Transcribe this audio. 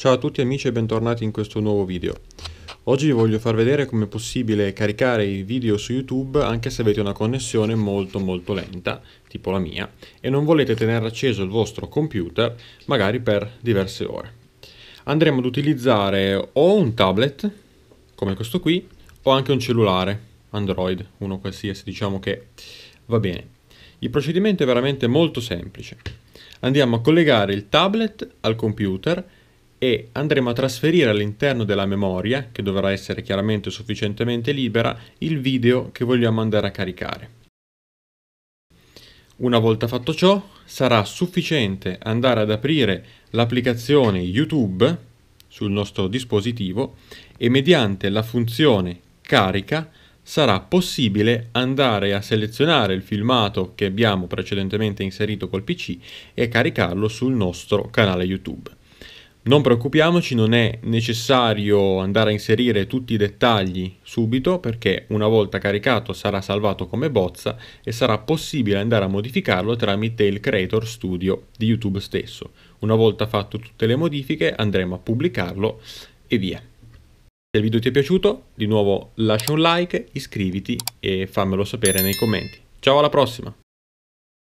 Ciao a tutti amici e bentornati in questo nuovo video. Oggi vi voglio far vedere come è possibile caricare i video su YouTube anche se avete una connessione molto molto lenta, tipo la mia, e non volete tenere acceso il vostro computer magari per diverse ore. Andremo ad utilizzare o un tablet, come questo qui, o anche un cellulare, Android, uno qualsiasi diciamo che va bene. Il procedimento è veramente molto semplice. Andiamo a collegare il tablet al computer e e andremo a trasferire all'interno della memoria, che dovrà essere chiaramente sufficientemente libera, il video che vogliamo andare a caricare. Una volta fatto ciò, sarà sufficiente andare ad aprire l'applicazione YouTube sul nostro dispositivo e mediante la funzione carica sarà possibile andare a selezionare il filmato che abbiamo precedentemente inserito col PC e caricarlo sul nostro canale YouTube. Non preoccupiamoci, non è necessario andare a inserire tutti i dettagli subito perché una volta caricato sarà salvato come bozza e sarà possibile andare a modificarlo tramite il Creator Studio di YouTube stesso. Una volta fatto tutte le modifiche andremo a pubblicarlo e via. Se il video ti è piaciuto, di nuovo lascia un like, iscriviti e fammelo sapere nei commenti. Ciao alla prossima!